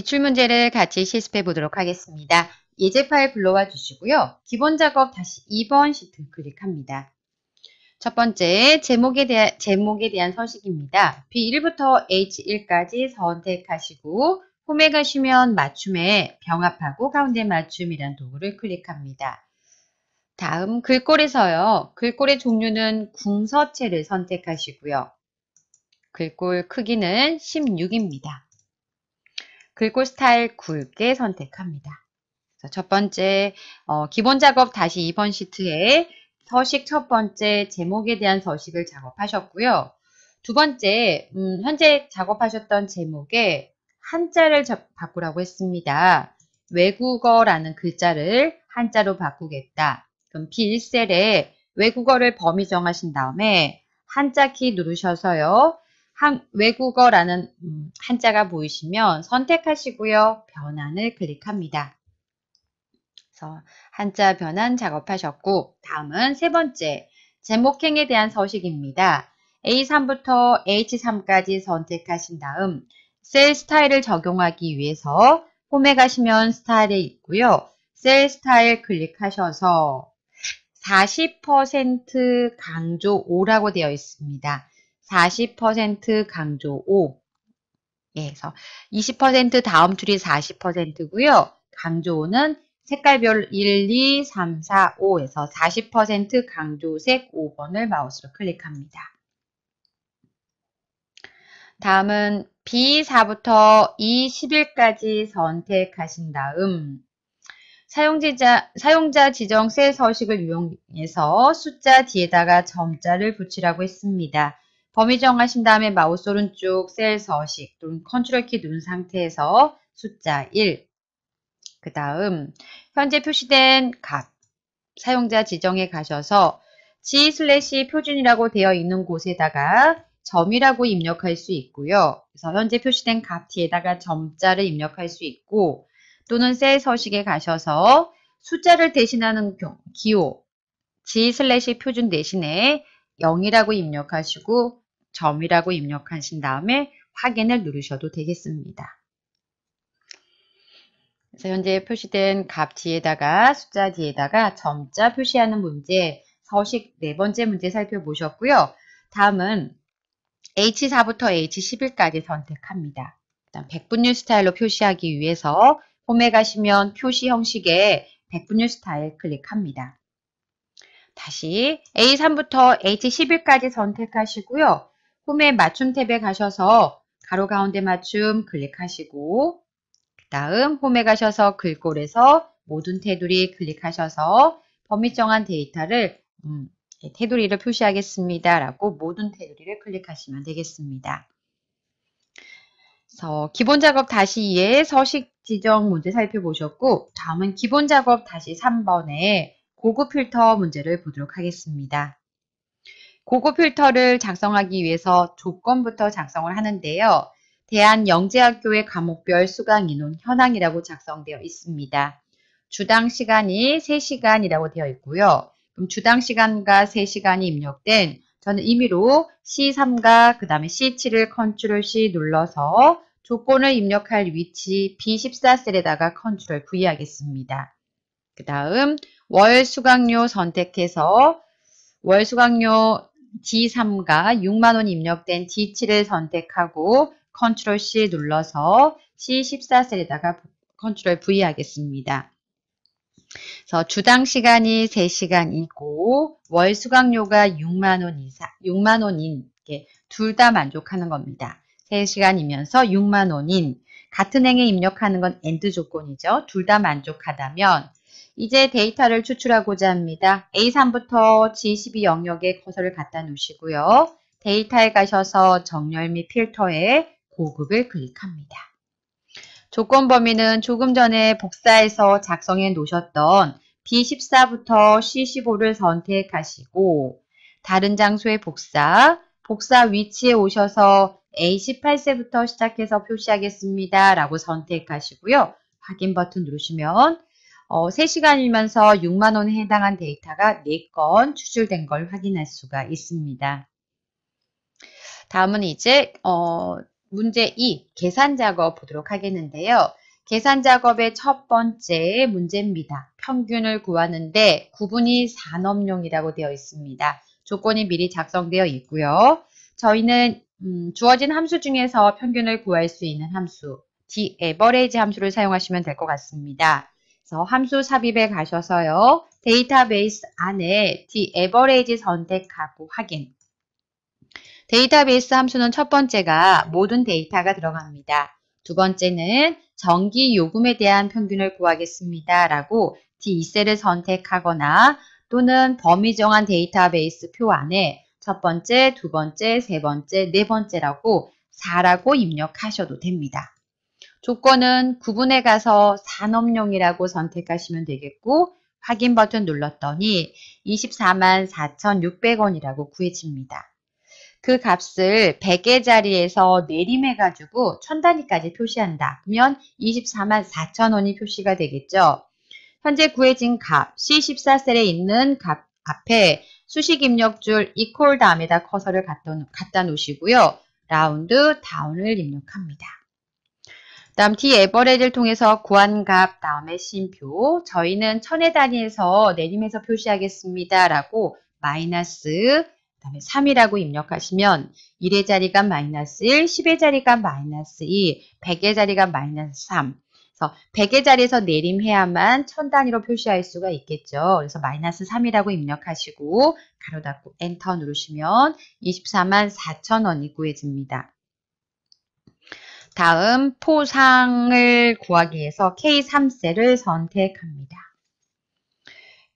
기출문제를 같이 실습해 보도록 하겠습니다. 예제 파일 불러와 주시고요. 기본 작업 다시 2번 시트 클릭합니다. 첫 번째, 제목에, 대하, 제목에 대한 서식입니다. B1부터 H1까지 선택하시고 홈에 가시면 맞춤에 병합하고 가운데 맞춤이란 도구를 클릭합니다. 다음 글꼴에서요. 글꼴의 종류는 궁서체를 선택하시고요. 글꼴 크기는 16입니다. 글꼴 스타일 굵게 선택합니다. 첫 번째 어, 기본 작업 다시 2번 시트에 서식 첫 번째 제목에 대한 서식을 작업하셨고요. 두 번째 음, 현재 작업하셨던 제목에 한자를 바꾸라고 했습니다. 외국어라는 글자를 한자로 바꾸겠다. 그럼 B1셀에 외국어를 범위 정하신 다음에 한자 키 누르셔서요. 한, 외국어라는 음, 한자가 보이시면 선택하시고요. 변환을 클릭합니다. 그래서 한자 변환 작업하셨고 다음은 세 번째 제목행에 대한 서식입니다. A3부터 H3까지 선택하신 다음 셀 스타일을 적용하기 위해서 홈에 가시면 스타일에 있고요. 셀 스타일 클릭하셔서 40% 강조 5라고 되어 있습니다. 40% 강조 5. 예, 서20% 다음 줄이 40%고요. 강조 5는 색깔별 1, 2, 3, 4, 5에서 40% 강조색 5번을 마우스로 클릭합니다. 다음은 B4부터 E11까지 선택하신 다음 사용자, 사용자 지정새 서식을 이용해서 숫자 뒤에다가 점자를 붙이라고 했습니다. 범위 정하신 다음에 마우스 오른쪽 셀 서식 또는 컨트롤 키눈 상태에서 숫자 1. 그 다음 현재 표시된 값 사용자 지정에 가셔서 g 슬래시 표준이라고 되어 있는 곳에다가 점이라고 입력할 수 있고요. 그래서 현재 표시된 값 뒤에다가 점자를 입력할 수 있고 또는 셀 서식에 가셔서 숫자를 대신하는 기호 g 슬래시 표준 대신에 0이라고 입력하시고 점이라고 입력하신 다음에 확인을 누르셔도 되겠습니다. 그래서 현재 표시된 값 뒤에다가 숫자 뒤에다가 점자 표시하는 문제 서식 네 번째 문제 살펴보셨고요. 다음은 H4부터 H11까지 선택합니다. 일단 백분율 스타일로 표시하기 위해서 홈에 가시면 표시 형식의 백분율 스타일 클릭합니다. 다시 A3부터 H11까지 선택하시고요. 홈의 맞춤 탭에 가셔서 가로 가운데 맞춤 클릭하시고 그 다음 홈에 가셔서 글꼴에서 모든 테두리 클릭하셔서 범위 정한 데이터를 음, 예, 테두리를 표시하겠습니다. 라고 모든 테두리를 클릭하시면 되겠습니다. 그래서 기본 작업 다시 2에 서식 지정 문제 살펴보셨고 다음은 기본 작업 다시 3번에 고급 필터 문제를 보도록 하겠습니다. 고급 필터를 작성하기 위해서 조건부터 작성을 하는데요. 대한영재학교의 과목별 수강인원 현황이라고 작성되어 있습니다. 주당 시간이 3시간이라고 되어 있고요. 그럼 주당 시간과 3시간이 입력된 저는 임의로 C3과 그 다음에 C7을 컨트롤 C 눌러서 조건을 입력할 위치 B14셀에다가 컨트롤 V 하겠습니다. 그 다음 월 수강료 선택해서 월 수강료 D3가 6만원 입력된 D7을 선택하고 Ctrl C 눌러서 C14셀에다가 Ctrl V 하겠습니다. 그래서 주당 시간이 3시간이고 월 수강료가 6만원 이상, 6만원인 둘 다 만족하는 겁니다. 3시간이면서 6만원인 같은 행에 입력하는 건 엔드 조건이죠. 둘 다 만족하다면 이제 데이터를 추출하고자 합니다. A3부터 G12 영역에 커서를 갖다 놓으시고요. 데이터에 가셔서 정렬 및 필터에 고급을 클릭합니다. 조건 범위는 조금 전에 복사해서 작성해 놓으셨던 B14부터 C15를 선택하시고 다른 장소의 복사, 복사 위치에 오셔서 A18세부터 시작해서 표시하겠습니다. 라고 선택하시고요. 확인 버튼 누르시면 어, 3시간이면서 6만원에 해당한 데이터가 4건 추출된 걸 확인할 수가 있습니다. 다음은 이제 어, 문제 2 계산 작업 보도록 하겠는데요. 계산 작업의 첫 번째 문제입니다. 평균을 구하는데 구분이 산업용이라고 되어 있습니다. 조건이 미리 작성되어 있고요. 저희는 음, 주어진 함수 중에서 평균을 구할 수 있는 함수 D average 함수를 사용하시면 될 것 같습니다. 그래서 함수 삽입에 가셔서요. 데이터베이스 안에 D average 선택하고 확인. 데이터베이스 함수는 첫 번째가 모든 데이터가 들어갑니다. 두 번째는 전기 요금에 대한 평균을 구하겠습니다. 라고 D2셀을 선택하거나 또는 범위 정한 데이터베이스 표 안에 첫 번째, 두 번째, 세 번째, 네 번째라고 4라고 입력하셔도 됩니다. 조건은 구분에 가서 산업용이라고 선택하시면 되겠고 확인 버튼 눌렀더니 24만 4,600원이라고 구해집니다. 그 값을 100의 자리에서 내림해가지고 천 단위까지 표시한다. 그러면 24만 4천원이 표시가 되겠죠. 현재 구해진 값, C14셀에 있는 값 앞에 수식 입력줄 equal 다음에다 커서를 갖다, 놓으시고요. 라운드 다운을 입력합니다. 다음 D 에버레이를 통해서 구한값 다음에 심표 저희는 천의 단위에서 내림해서 표시하겠습니다. 라고 마이너스 다음에 3이라고 입력하시면 1의 자리가 마이너스 1, 10의 자리가 마이너스 2, 100의 자리가 마이너스 3 그래서 100의 자리에서 내림해야만 천 단위로 표시할 수가 있겠죠. 그래서 마이너스 3이라고 입력하시고 가로 닫고 엔터 누르시면 244,000원이 구해집니다. 다음 포상을 구하기 위해서 K3셀을 선택합니다.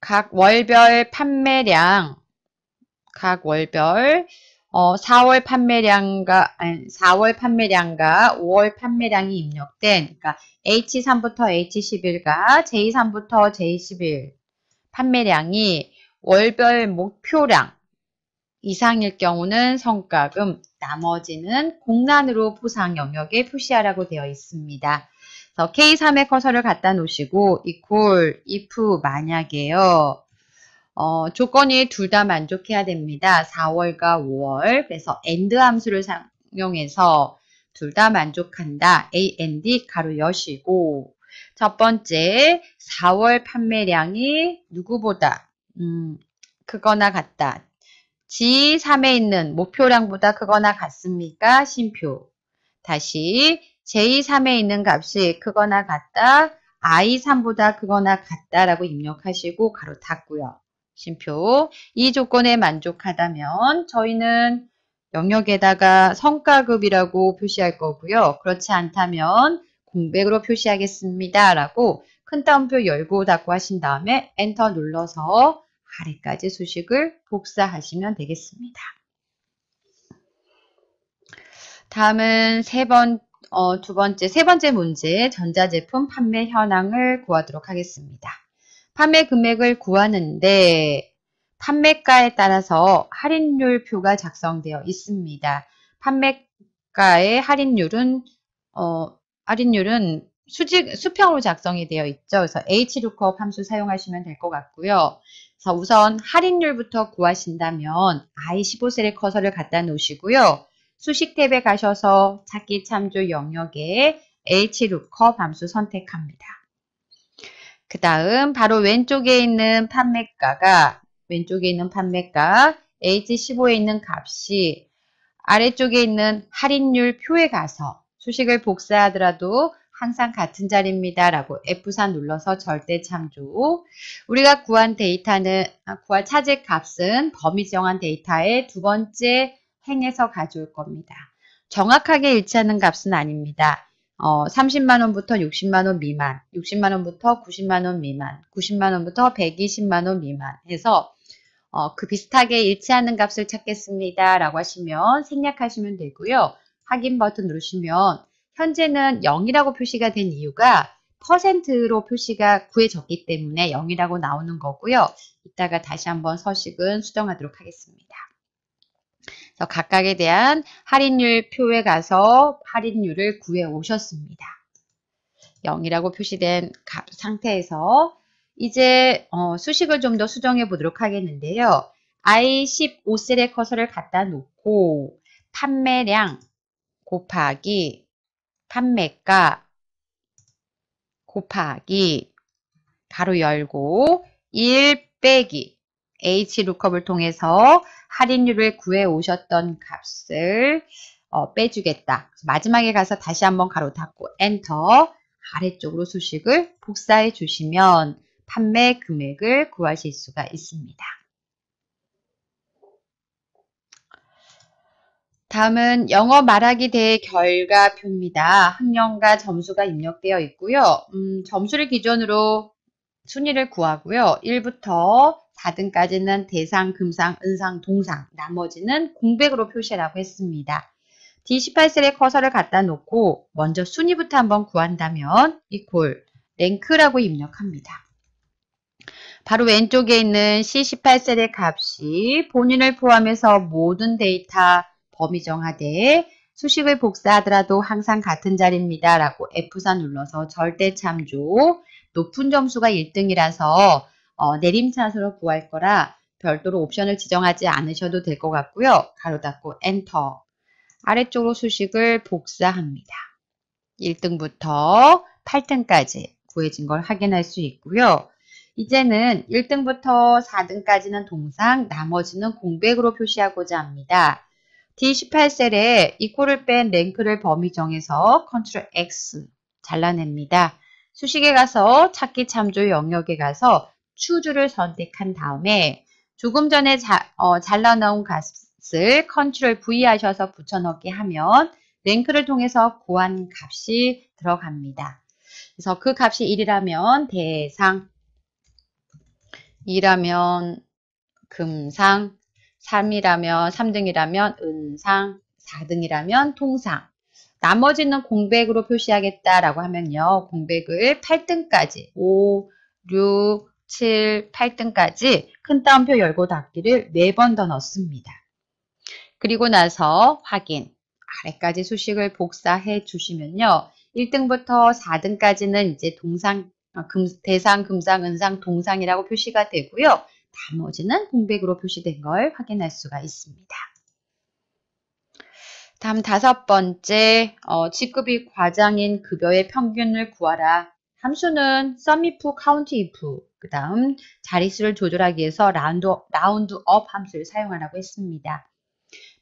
각 월별 판매량, 각 월별 어, 4월 판매량과 아니, 4월 판매량과 5월 판매량이 입력된 그러니까 H3부터 H11과 J3부터 J11 판매량이 월별 목표량 이상일 경우는 성과금, 나머지는 공란으로 포상 영역에 표시하라고 되어 있습니다. 그래서 K3의 커서를 갖다 놓으시고 equal, if 만약에요. 어, 조건이 둘 다 만족해야 됩니다. 4월과 5월. 그래서 and 함수를 사용해서 둘 다 만족한다. A, N, D 가로 여시고 첫 번째 4월 판매량이 누구보다 음, 크거나 같다. G3에 있는 목표량보다 크거나 같습니까? 심표. 다시 J3에 있는 값이 크거나 같다. I3보다 크거나 같다라고 입력하시고 가로 닫고요. 심표. 이 조건에 만족하다면 저희는 영역에다가 성과급이라고 표시할 거고요. 그렇지 않다면 공백으로 표시하겠습니다. 라고 큰 따옴표 열고 닫고 하신 다음에 엔터 눌러서 아래까지 수식을 복사하시면 되겠습니다. 다음은 세 번, 어, 두 번째, 세 번째 문제 전자제품 판매 현황을 구하도록 하겠습니다. 판매 금액을 구하는데 판매가에 따라서 할인율 표가 작성되어 있습니다. 판매가의 할인율은 어, 할인율은 수직, 수평으로 작성이 되어 있죠. 그래서 HLOOKUP 함수 사용하시면 될 것 같고요. 자, 우선 할인율부터 구하신다면 I15셀에 커서를 갖다 놓으시고요. 수식 탭에 가셔서 찾기 참조 영역에 HLOOKUP 함수 선택합니다. 그 다음 바로 왼쪽에 있는 판매가가 왼쪽에 있는 판매가 H15에 있는 값이 아래쪽에 있는 할인율 표에 가서 수식을 복사하더라도 항상 같은 자리입니다. 라고 F4 눌러서 절대 참조. 우리가 구한 데이터는, 아, 구할 차지 값은 범위 정한 데이터의 두 번째 행에서 가져올 겁니다. 정확하게 일치하는 값은 아닙니다. 어, 30만원부터 60만원 미만, 60만원부터 90만원 미만, 90만원부터 120만원 미만 해서 어, 그 비슷하게 일치하는 값을 찾겠습니다. 라고 하시면 생략하시면 되고요. 확인 버튼 누르시면 현재는 0이라고 표시가 된 이유가 퍼센트로 표시가 구해졌기 때문에 0이라고 나오는 거고요. 이따가 다시 한번 서식은 수정하도록 하겠습니다. 그래서 각각에 대한 할인율 표에 가서 할인율을 구해 오셨습니다. 0이라고 표시된 상태에서 이제 어, 수식을 좀 더 수정해 보도록 하겠는데요. I15셀에 커서를 갖다 놓고 판매량 곱하기 판매가 곱하기 가로 열고 1 빼기 h l o o k u p 을 통해서 할인율을 구해 오셨던 값을 어, 빼주겠다. 마지막에 가서 다시 한번 가로 닫고 엔터 아래쪽으로 수식을 복사해 주시면 판매 금액을 구하실 수가 있습니다. 다음은 영어 말하기 대회 결과표입니다. 학년과 점수가 입력되어 있고요. 음, 점수를 기준으로 순위를 구하고요. 1부터 4등까지는 대상, 금상, 은상, 동상, 나머지는 공백으로 표시라고 했습니다. D18셀에 커서를 갖다 놓고 먼저 순위부터 한번 구한다면 이퀄 랭크라고 입력합니다. 바로 왼쪽에 있는 C18셀의 값이 본인을 포함해서 모든 데이터 범위 정하되 수식을 복사하더라도 항상 같은 자리입니다. 라고 F4 눌러서 절대 참조 높은 점수가 1등이라서 어, 내림차수로 구할 거라 별도로 옵션을 지정하지 않으셔도 될 것 같고요. 가로 닫고 엔터 아래쪽으로 수식을 복사합니다. 1등부터 8등까지 구해진 걸 확인할 수 있고요. 이제는 1등부터 4등까지는 동상, 나머지는 공백으로 표시하고자 합니다. D18셀에 e q u a l 을뺀 랭크를 범위 정해서 Ctrl X 잘라냅니다. 수식에 가서 찾기 참조 영역에 가서 추주를 선택한 다음에 조금 전에 자, 어, 잘라놓은 값을 Ctrl V 하셔서 붙여넣기 하면 랭크를 통해서 구한 값이 들어갑니다. 그래서 그 값이 1이라면 대상, 2라면 금상, 3이라면 3등이라면 은상, 4등이라면 통상. 나머지는 공백으로 표시하겠다라고 하면요. 공백을 8등까지 5, 6, 7, 8등까지 큰 따옴표 열고 닫기를 4번 더 넣습니다. 그리고 나서 확인. 아래까지 수식을 복사해 주시면요. 1등부터 4등까지는 이제 동상, 어, 금, 대상, 금상, 은상, 동상이라고 표시가 되고요. 나머지는 공백으로 표시된 걸 확인할 수가 있습니다. 다음 다섯 번째, 어, 직급이 과장인 급여의 평균을 구하라. 함수는 sumif, countif, 그 다음 자릿수를 조절하기 위해서 라운드, 라운드 업 함수를 사용하라고 했습니다.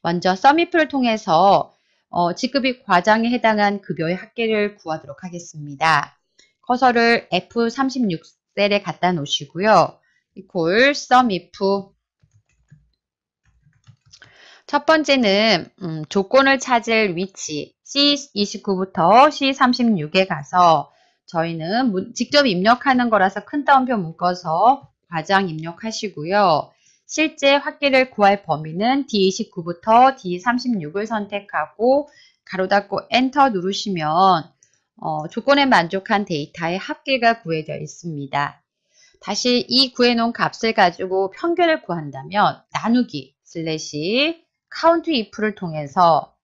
먼저 sumif를 통해서 어, 직급이 과장에 해당한 급여의 합계를 구하도록 하겠습니다. 커서를 F36셀에 갖다 놓으시고요. equal sum if 첫 번째는 음, 조건을 찾을 위치 C29부터 C36에 가서 저희는 직접 입력하는 거라서 큰 따옴표 묶어서 과장 입력하시고요. 실제 확계를 구할 범위는 D29부터 D36을 선택하고 가로 닫고 엔터 누르시면 어, 조건에 만족한 데이터의 합계가 구해져 있습니다. 다시 이 구해놓은 값을 가지고 평균을 구한다면 나누기 슬래시 카운트 if를 통해서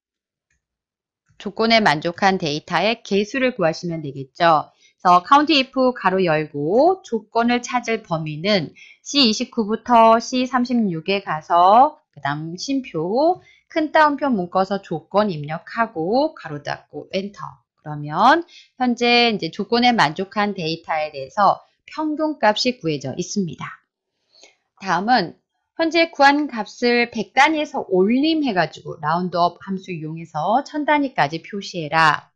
조건에 만족한 데이터의 개수를 구하시면 되겠죠. 그래서 카운트 if 가로 열고 조건을 찾을 범위는 C29부터 C36에 가서 그 다음 심표 큰 따옴표 묶어서 조건 입력하고 가로 닫고 엔터 그러면 현재 이제 조건에 만족한 데이터에 대해서 평균값이 구해져 있습니다. 다음은 현재 구한 값을 100단위에서 올림해가지고 라운드업 함수 이용해서 1000단위까지 표시해라.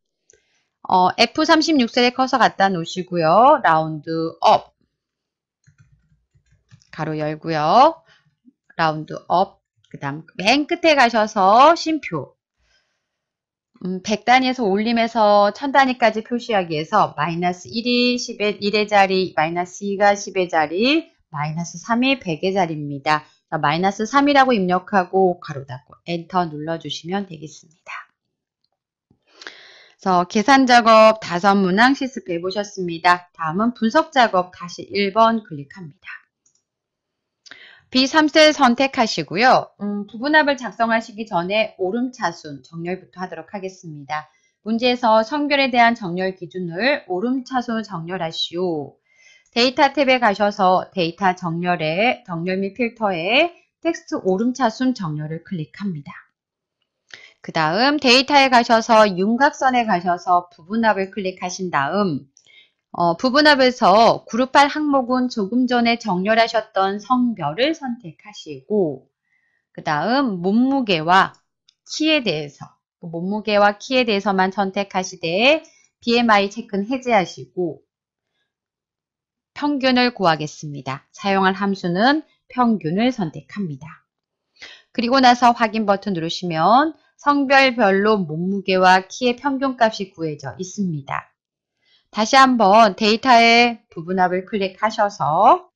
어, F36셀에 커서 갖다 놓으시고요. 라운드업 가로 열고요. 라운드업 그 다음 맨 끝에 가셔서 쉼표 100단위에서 음, 올림에서 1000단위까지 표시하기 위해서 마이너스 1이 10의 1의 자리, 마이너스 2가 10의 자리, 마이너스 3이 100의 자리입니다. 마이너스 3이라고 입력하고 가로 닫고 엔터 눌러주시면 되겠습니다. 그래서 계산 작업 5 문항 실습해 보셨습니다. 다음은 분석 작업 다시 1번 클릭합니다. B3셀 선택하시고요. 음, 부분합을 작성하시기 전에 오름차순 정렬부터 하도록 하겠습니다. 문제에서 성별에 대한 정렬 기준을 오름차순 정렬하시오. 데이터 탭에 가셔서 데이터 정렬에 정렬 및 필터에 텍스트 오름차순 정렬을 클릭합니다. 그 다음 데이터에 가셔서 윤곽선에 가셔서 부분합을 클릭하신 다음 어, 부분합에서 그룹할 항목은 조금 전에 정렬하셨던 성별을 선택하시고 그 다음 몸무게와 키에 대해서 몸무게와 키에 대해서만 선택하시되 BMI 체크는 해제하시고 평균을 구하겠습니다. 사용할 함수는 평균을 선택합니다. 그리고 나서 확인 버튼 누르시면 성별별로 몸무게와 키의 평균값이 구해져 있습니다. 다시 한번 데이터의 부분합을 클릭하셔서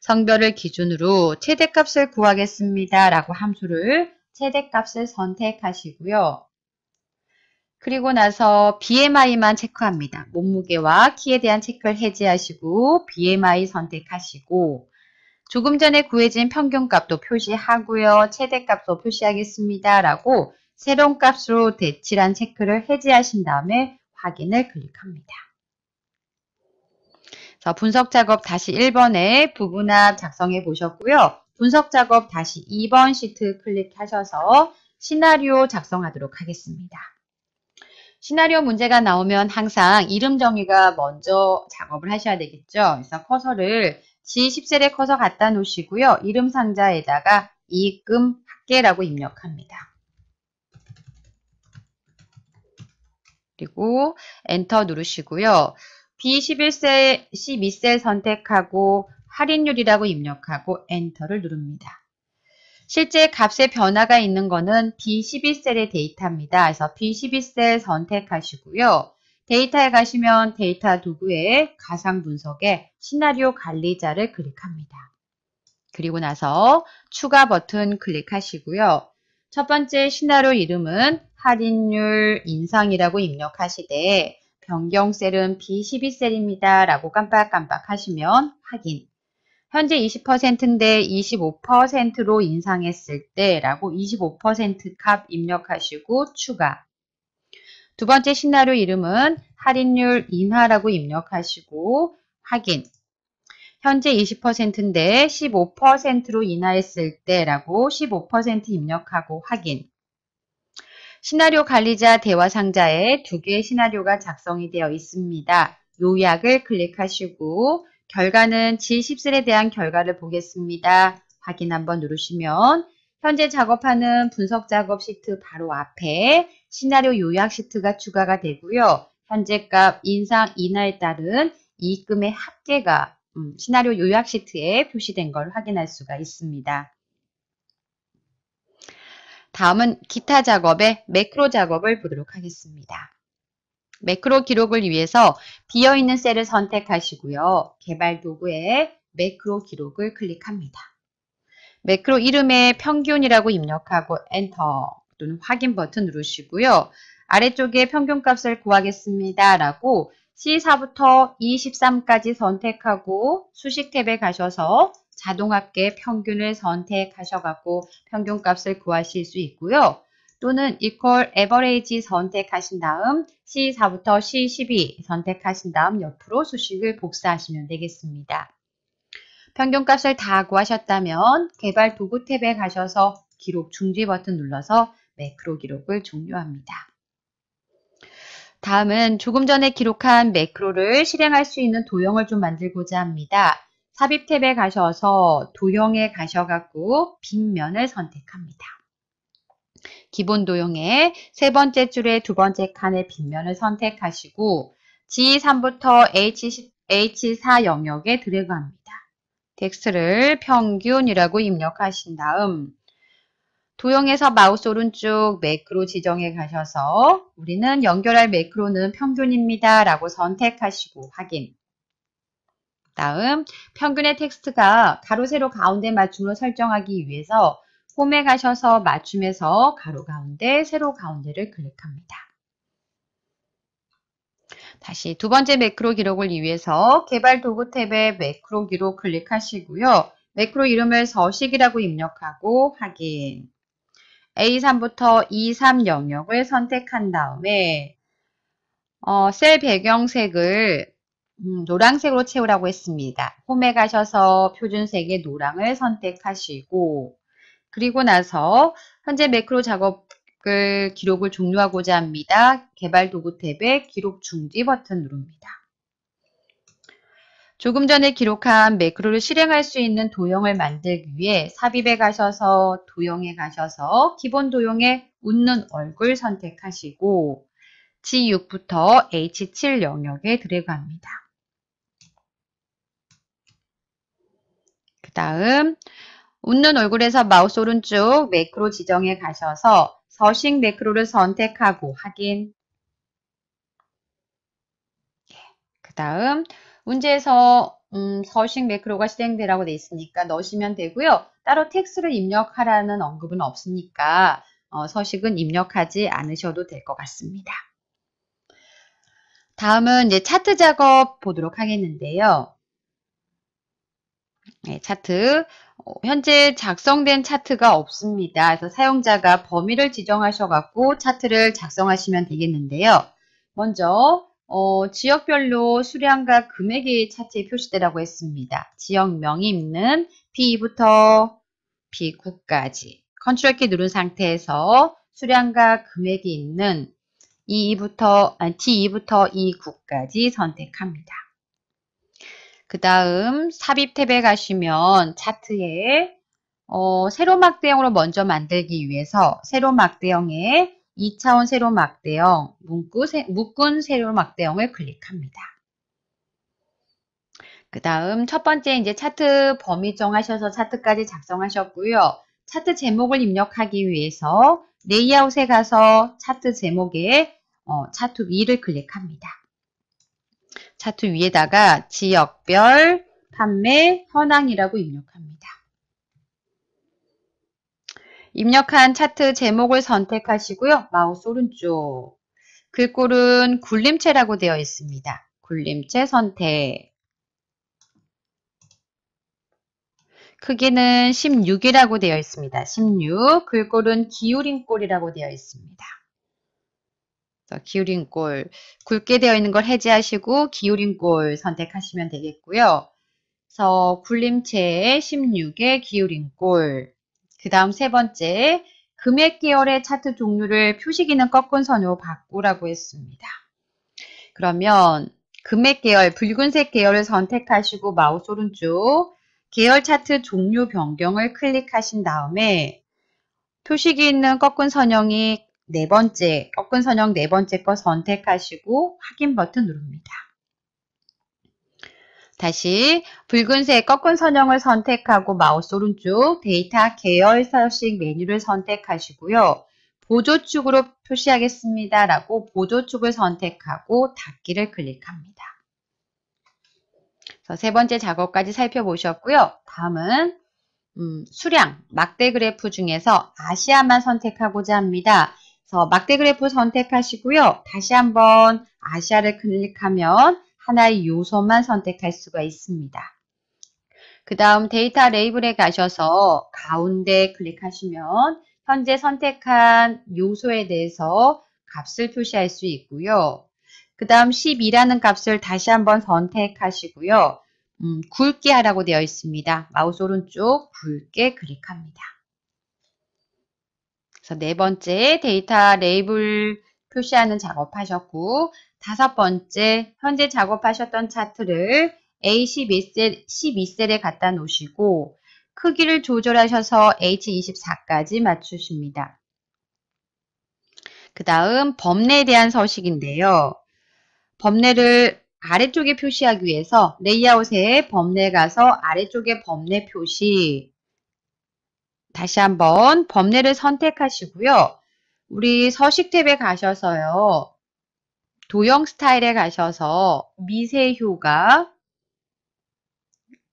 성별을 기준으로 최대값을 구하겠습니다. 라고 함수를 최대값을 선택하시고요. 그리고 나서 BMI만 체크합니다. 몸무게와 키에 대한 체크를 해제하시고 BMI 선택하시고 조금 전에 구해진 평균값도 표시하고요. 최대값도 표시하겠습니다. 라고 새로운 값으로 대치한 체크를 해제하신 다음에 확인을 클릭합니다. 자, 분석 작업 다시 1번에 부분화 작성해 보셨고요. 분석 작업 다시 2번 시트 클릭하셔서 시나리오 작성하도록 하겠습니다. 시나리오 문제가 나오면 항상 이름 정의가 먼저 작업을 하셔야 되겠죠. 그래서 커서를 G10셀에 커서 갖다 놓으시고요. 이름 상자에다가 이금 합계라고 입력합니다. 그리고 엔터 누르시고요. b 1 1셀1 2셀 선택하고 할인율이라고 입력하고 엔터를 누릅니다. 실제 값의 변화가 있는 것은 B11셀의 데이터입니다. 그래서 B11셀 선택하시고요. 데이터에 가시면 데이터 도구의 가상 분석에 시나리오 관리자를 클릭합니다. 그리고 나서 추가 버튼 클릭하시고요. 첫 번째 시나리오 이름은 할인율 인상이라고 입력하시되 변경셀은 B12셀입니다. 라고 깜빡깜빡 하시면 확인. 현재 20%인데 25%로 인상했을 때 라고 25%값 입력하시고 추가. 두 번째 시나리오 이름은 할인율 인하라고 입력하시고 확인. 현재 20%인데 15%로 인하했을 때라고 15% 입력하고 확인. 시나리오 관리자 대화 상자에 두 개의 시나리오가 작성이 되어 있습니다. 요약을 클릭하시고 결과는 G10셀에 대한 결과를 보겠습니다. 확인 한번 누르시면 현재 작업하는 분석 작업 시트 바로 앞에 시나리오 요약 시트가 추가가 되고요. 현재 값 인상 인하에 따른 이익금의 합계가 음, 시나리오 요약 시트에 표시된 걸 확인할 수가 있습니다. 다음은 기타 작업의 매크로 작업을 보도록 하겠습니다. 매크로 기록을 위해서 비어있는 셀을 선택하시고요. 개발 도구에 매크로 기록을 클릭합니다. 매크로 이름에 평균이라고 입력하고 엔터 또는 확인 버튼 누르시고요. 아래쪽에 평균값을 구하겠습니다. 라고 C4부터 E13까지 선택하고 수식 탭에 가셔서 자동합계 평균을 선택하셔갖고 평균값을 구하실 수 있고요. 또는 equal average 선택하신 다음 C4부터 C12 선택하신 다음 옆으로 수식을 복사하시면 되겠습니다. 평균값을 다 구하셨다면 개발 도구 탭에 가셔서 기록 중지 버튼 눌러서 매크로 기록을 종료합니다. 다음은 조금 전에 기록한 매크로를 실행할 수 있는 도형을 좀 만들고자 합니다. 삽입 탭에 가셔서 도형에 가셔갖고 빗면을 선택합니다. 기본 도형의 세 번째 줄의 두 번째 칸의 빗면을 선택하시고 G3부터 H, H4 영역에 드래그합니다. 텍스트를 평균이라고 입력하신 다음 도형에서 마우스 오른쪽 매크로 지정에 가셔서 우리는 연결할 매크로는 평균입니다 라고 선택하시고 확인 다음 평균의 텍스트가 가로 세로 가운데 맞춤으로 설정하기 위해서 홈에 가셔서 맞춤에서 가로 가운데 세로 가운데를 클릭합니다. 다시 두 번째 매크로 기록을 위해서 개발 도구 탭에 매크로 기록 클릭하시고요. 매크로 이름을 서식이라고 입력하고 확인. A3부터 E3 영역을 선택한 다음에 어, 셀 배경색을 음, 노란색으로 채우라고 했습니다. 홈에 가셔서 표준색의 노랑을 선택하시고 그리고 나서 현재 매크로 작업을 기록을 종료하고자 합니다. 개발 도구 탭에 기록 중지 버튼 누릅니다. 조금 전에 기록한 매크로를 실행할 수 있는 도형을 만들기 위해 삽입에 가셔서 도형에 가셔서 기본 도형에 웃는 얼굴 선택하시고 G6부터 H7 영역에 들어갑니다. 그 다음 웃는 얼굴에서 마우스 오른쪽 매크로 지정에 가셔서 서식 매크로를 선택하고 확인 예, 그 다음 문제에서 음, 서식 매크로가 실행되라고 되어 있으니까 넣으시면 되고요. 따로 텍스를 입력하라는 언급은 없으니까 어, 서식은 입력하지 않으셔도 될 것 같습니다. 다음은 이제 차트 작업 보도록 하겠는데요. 네, 차트 어, 현재 작성된 차트가 없습니다. 그래서 사용자가 범위를 지정하셔갖고 차트를 작성하시면 되겠는데요. 먼저 어, 지역별로 수량과 금액이 차트에 표시되라고 했습니다. 지역명이 있는 P2부터 P9까지 컨트롤 키 누른 상태에서 수량과 금액이 있는 e 부터아 T2부터 E9까지 선택합니다. 그 다음 삽입 탭에 가시면 차트에 어, 세로 막대형으로 먼저 만들기 위해서 세로 막대형에 2차원 세로 막대형, 묶은 세로 막대형을 클릭합니다. 그 다음 첫 번째 이제 차트 범위 정하셔서 차트까지 작성하셨고요. 차트 제목을 입력하기 위해서 레이아웃에 가서 차트 제목에 어, 차트 위를 클릭합니다. 차트 위에다가 지역별 판매 현황이라고 입력합니다. 입력한 차트 제목을 선택하시고요. 마우스 오른쪽. 글꼴은 굴림체라고 되어 있습니다. 굴림체 선택. 크기는 16이라고 되어 있습니다. 16. 글꼴은 기울임 꼴이라고 되어 있습니다. 기울인 꼴, 굵게 되어 있는 걸 해제하시고 기울인 꼴 선택하시면 되겠고요. 그래서 굴림체의 16의 기울인 꼴, 그 다음 세 번째 금액 계열의 차트 종류를 표시기는 꺾은 선으로 바꾸라고 했습니다. 그러면 금액 계열, 붉은색 계열을 선택하시고 마우스 오른쪽 계열 차트 종류 변경을 클릭하신 다음에 표식이 있는 꺾은 선형이 네 번째, 꺾은 선형 네 번째 거 선택하시고 확인 버튼 누릅니다. 다시 붉은색 꺾은 선형을 선택하고 마우스 오른쪽 데이터 계열 서식 메뉴를 선택하시고요. 보조축으로 표시하겠습니다. 라고 보조축을 선택하고 닫기를 클릭합니다. 그래서 세 번째 작업까지 살펴보셨고요. 다음은 음, 수량, 막대 그래프 중에서 아시아만 선택하고자 합니다. 그래서 막대 그래프 선택하시고요. 다시 한번 아시아를 클릭하면 하나의 요소만 선택할 수가 있습니다. 그 다음 데이터 레이블에 가셔서 가운데 클릭하시면 현재 선택한 요소에 대해서 값을 표시할 수 있고요. 그 다음 10이라는 값을 다시 한번 선택하시고요. 음, 굵게 하라고 되어 있습니다. 마우스 오른쪽 굵게 클릭합니다. 그래서 네 번째 데이터 레이블 표시하는 작업 하셨고 다섯 번째 현재 작업하셨던 차트를 A12셀, 12셀에 갖다 놓으시고 크기를 조절하셔서 H24까지 맞추십니다. 그 다음 범례에 대한 서식인데요. 범례를 아래쪽에 표시하기 위해서 레이아웃에 범례 가서 아래쪽에 범례 표시 다시 한번 범례를 선택하시고요. 우리 서식 탭에 가셔서요. 도형 스타일에 가셔서 미세효과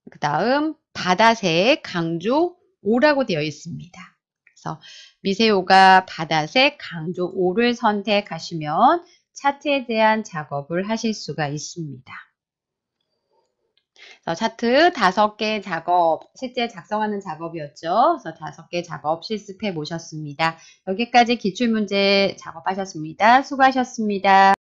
그 다음 바다색 강조 5라고 되어 있습니다. 그래서 미세효과 바다색 강조 5를 선택하시면 차트에 대한 작업을 하실 수가 있습니다. 어, 차트 다섯 개 작업, 실제 작성하는 작업이었죠. 그래서 다섯 개 작업 실습해 보셨습니다 여기까지 기출문제 작업하셨습니다. 수고하셨습니다.